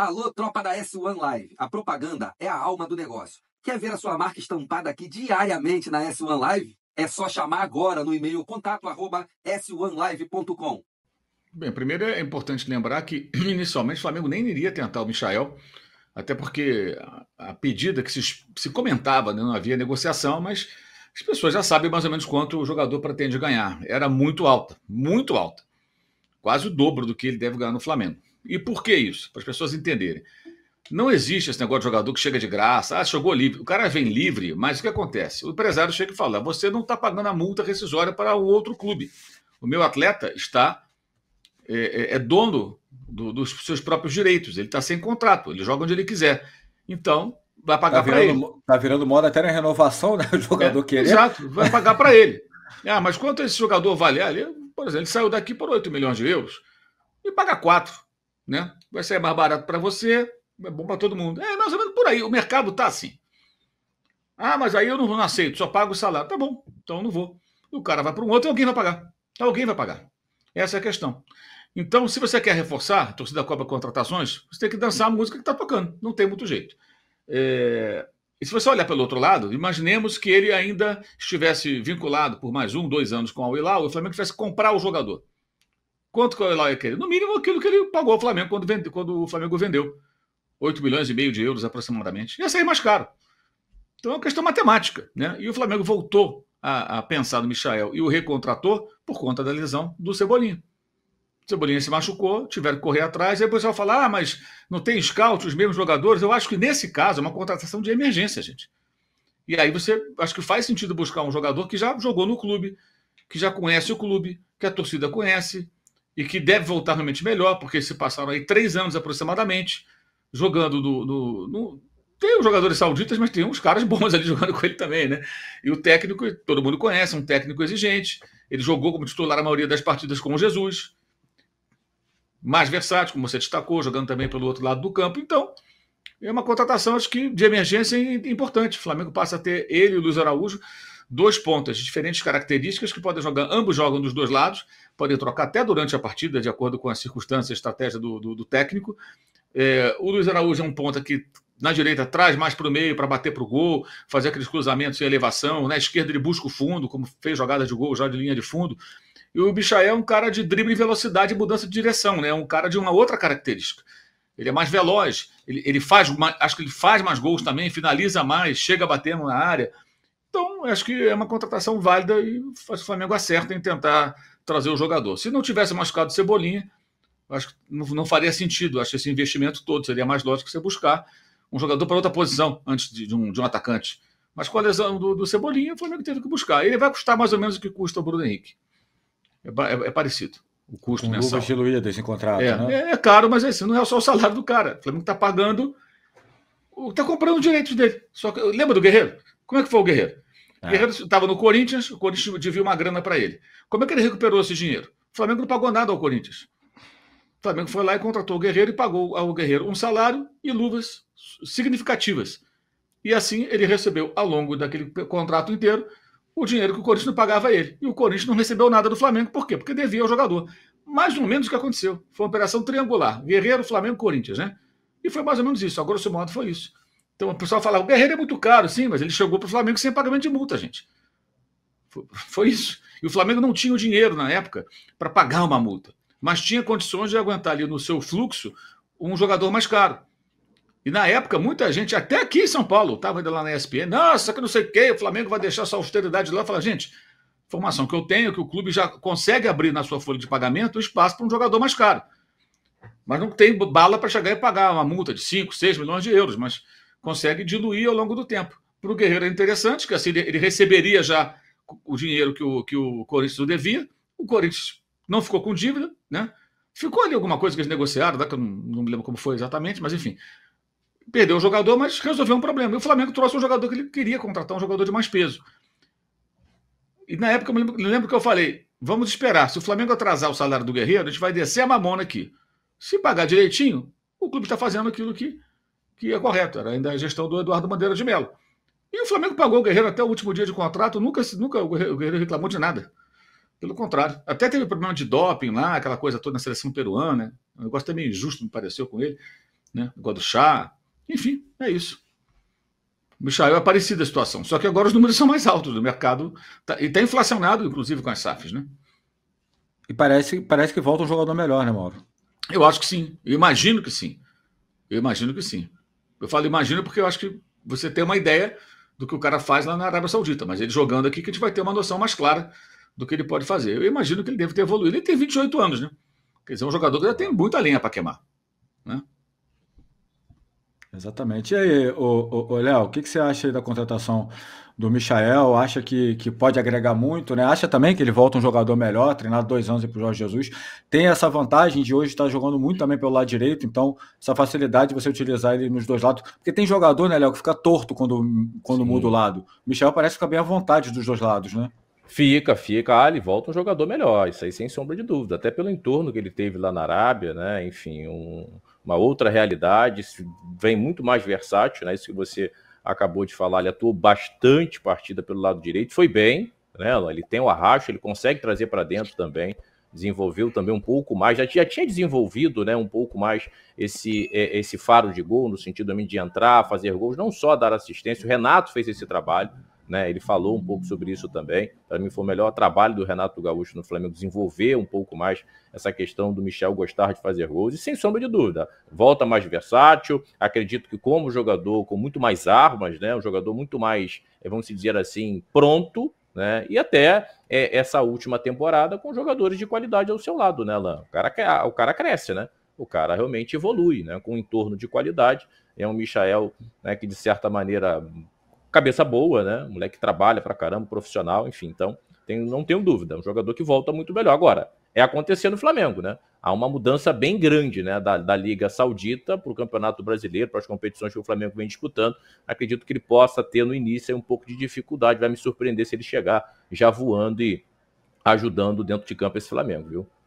Alô, tropa da S1 Live. A propaganda é a alma do negócio. Quer ver a sua marca estampada aqui diariamente na S1 Live? É só chamar agora no e-mail contatos 1 livecom Bem, primeiro é importante lembrar que inicialmente o Flamengo nem iria tentar o Michael, até porque a, a pedida que se, se comentava, né, não havia negociação, mas as pessoas já sabem mais ou menos quanto o jogador pretende ganhar. Era muito alta, muito alta. Quase o dobro do que ele deve ganhar no Flamengo. E por que isso? Para as pessoas entenderem. Não existe esse negócio de jogador que chega de graça. Ah, chegou livre. O cara vem livre, mas o que acontece? O empresário chega e fala: você não está pagando a multa rescisória para o outro clube. O meu atleta está. É, é, é dono do, dos seus próprios direitos. Ele está sem contrato. Ele joga onde ele quiser. Então, vai tá pagar tá para ele. Está virando moda até na renovação, né? O jogador é, querer. Exato, vai pagar para ele. Ah, mas quanto esse jogador vale? Ah, ele, por exemplo, ele saiu daqui por 8 milhões de euros e paga 4 né? Vai sair mais barato para você, é bom para todo mundo. É mais ou menos por aí. O mercado tá assim. Ah, mas aí eu não, não aceito, só pago o salário. Tá bom, então eu não vou. O cara vai para um outro e alguém vai pagar. Alguém vai pagar. Essa é a questão. Então, se você quer reforçar, a torcida cobra contratações, você tem que dançar a música que está tocando. Não tem muito jeito. É... E se você olhar pelo outro lado, imaginemos que ele ainda estivesse vinculado por mais um, dois anos com o Willau, o Flamengo tivesse que comprar o jogador. Quanto lá é No mínimo aquilo que ele pagou ao Flamengo quando, vende, quando o Flamengo vendeu. 8 milhões e meio de euros aproximadamente. Ia sair é mais caro. Então é uma questão matemática. Né? E o Flamengo voltou a, a pensar no Michael e o recontratou por conta da lesão do Cebolinha. O Cebolinha se machucou, tiveram que correr atrás, aí o pessoal fala: ah, mas não tem scout, os mesmos jogadores. Eu acho que nesse caso é uma contratação de emergência, gente. E aí você acho que faz sentido buscar um jogador que já jogou no clube, que já conhece o clube, que a torcida conhece, e que deve voltar realmente melhor, porque se passaram aí três anos aproximadamente jogando no. no, no... tem os jogadores sauditas, mas tem uns caras bons ali jogando com ele também, né? E o técnico, todo mundo conhece, um técnico exigente. Ele jogou como titular a maioria das partidas com o Jesus. Mais versátil, como você destacou, jogando também pelo outro lado do campo. Então, é uma contratação, acho que, de emergência importante. O Flamengo passa a ter ele e o Luiz Araújo dois pontas de diferentes características que podem jogar, ambos jogam dos dois lados, podem trocar até durante a partida, de acordo com a circunstância e estratégia do, do, do técnico. É, o Luiz Araújo é um ponta que na direita traz mais para o meio para bater para o gol, fazer aqueles cruzamentos em elevação. Na né? esquerda ele busca o fundo, como fez jogada de gol já de linha de fundo. E o Bichael é um cara de drible, velocidade e mudança de direção, né? É um cara de uma outra característica. Ele é mais veloz, ele, ele faz, acho que ele faz mais gols também, finaliza mais, chega a bater na área. Então, acho que é uma contratação válida e o Flamengo acerta em tentar trazer o jogador. Se não tivesse machucado o Cebolinha, acho que não, faria sentido. Acho que esse investimento todo seria mais lógico você buscar um jogador para outra posição antes de, de, um, de um atacante. Mas com a lesão do, do Cebolinha, o Flamengo teve que buscar. Ele vai custar mais ou menos o que custa o Bruno Henrique. É, é, é parecido. O custo com mensal. Lucas de Luída desse contrato, é, né? é, é caro, mas esse é assim, não é só o salário do cara. O Flamengo está pagando, está comprando direitos dele. Só que, lembra do Guerreiro? Como é que foi o Guerreiro? O é. Guerreiro estava no Corinthians, o Corinthians devia uma grana para ele. Como é que ele recuperou esse dinheiro? O Flamengo não pagou nada ao Corinthians. O Flamengo foi lá e contratou o Guerreiro e pagou ao Guerreiro um salário e luvas significativas. E assim ele recebeu, ao longo daquele contrato inteiro, o dinheiro que o Corinthians não pagava a ele. E o Corinthians não recebeu nada do Flamengo. Por quê? Porque devia ao jogador. Mais ou menos o que aconteceu. Foi uma operação triangular. Guerreiro, Flamengo, Corinthians, né? E foi mais ou menos isso. Agora, grosso modo, foi isso. Então o pessoal fala, o Guerreiro é muito caro, sim, mas ele chegou para o Flamengo sem pagamento de multa, gente. Foi, foi isso. E o Flamengo não tinha o dinheiro na época para pagar uma multa, mas tinha condições de aguentar ali no seu fluxo um jogador mais caro. E na época, muita gente, até aqui em São Paulo, estava ainda lá na ESPN, nossa, que não sei o quê, o Flamengo vai deixar essa austeridade lá. Fala, gente, informação que eu tenho é que o clube já consegue abrir na sua folha de pagamento o espaço para um jogador mais caro. Mas não tem bala para chegar e pagar uma multa de 5, 6 milhões de euros, mas consegue diluir ao longo do tempo. Para o Guerreiro é interessante, que assim ele receberia já o dinheiro que o, que o Corinthians devia, o Corinthians não ficou com dívida, né? Ficou ali alguma coisa que eles negociaram, tá? que eu não, não me lembro como foi exatamente, mas enfim. Perdeu o jogador, mas resolveu um problema. E o Flamengo trouxe um jogador que ele queria contratar, um jogador de mais peso. E na época eu lembro, lembro que eu falei: vamos esperar. Se o Flamengo atrasar o salário do Guerreiro, a gente vai descer a mamona aqui. Se pagar direitinho, o clube está fazendo aquilo que que é correto, era ainda a gestão do Eduardo Bandeira de Mello. E o Flamengo pagou o Guerreiro até o último dia de contrato, nunca, nunca o Guerreiro reclamou de nada. Pelo contrário, até teve problema de doping lá, aquela coisa toda na seleção peruana, né? um negócio também injusto, me pareceu com ele, né? O do chá, enfim, é isso. O Michael é parecida a situação, só que agora os números são mais altos do mercado, tá, e está inflacionado, inclusive, com as SAFs, né? E parece, parece que volta um jogador melhor, né, Mauro? Eu acho que sim, eu imagino que sim, eu imagino que sim. Eu falo imagino porque eu acho que você tem uma ideia do que o cara faz lá na Arábia Saudita, mas ele jogando aqui que a gente vai ter uma noção mais clara do que ele pode fazer. Eu imagino que ele deve ter evoluído. Ele tem 28 anos, né? Quer dizer, é um jogador que já tem muita linha para queimar. Exatamente. E aí, ô, ô, ô Léo, o que, que você acha aí da contratação do Michael? Acha que, que pode agregar muito, né? Acha também que ele volta um jogador melhor, treinado dois anos e pro Jorge Jesus. Tem essa vantagem de hoje estar tá jogando muito também pelo lado direito, então essa facilidade de você utilizar ele nos dois lados. Porque tem jogador, né, Léo, que fica torto quando, quando muda o lado. O Michael parece ficar bem à vontade dos dois lados, né? Fica, fica. Ah, ele volta um jogador melhor, isso aí sem sombra de dúvida. Até pelo entorno que ele teve lá na Arábia, né? Enfim, um uma outra realidade, vem muito mais versátil, né? Isso que você acabou de falar, ele atuou bastante partida pelo lado direito, foi bem, né? Ele tem o arrasto, ele consegue trazer para dentro também, desenvolveu também um pouco mais, já, já tinha desenvolvido, né, um pouco mais esse é, esse faro de gol no sentido de entrar, fazer gols, não só dar assistência. O Renato fez esse trabalho né? Ele falou um pouco sobre isso também. Para mim foi o melhor trabalho do Renato Gaúcho no Flamengo, desenvolver um pouco mais essa questão do Michel gostar de fazer gols. E sem sombra de dúvida, volta mais versátil. Acredito que como jogador com muito mais armas, né? Um jogador muito mais, eh, vamos dizer assim, pronto né? E até é, essa última temporada com jogadores de qualidade ao seu lado, né, Alain? O cara, ah, o cara cresce, né? O cara realmente evolui, né? Com um entorno de qualidade. É um Michael né, que, de certa maneira, cabeça boa, né? Moleque moleque trabalha pra caramba, profissional, enfim. Então, tem, não tenho dúvida, é um jogador que volta muito melhor. Agora, é acontecer no Flamengo, né? Há uma mudança bem grande, né? Da, da Liga Saudita para o Campeonato Brasileiro, para as competições que o Flamengo vem disputando. Acredito que ele possa ter no início um pouco de dificuldade. Vai me surpreender se ele chegar já voando e ajudando dentro de campo esse Flamengo, viu?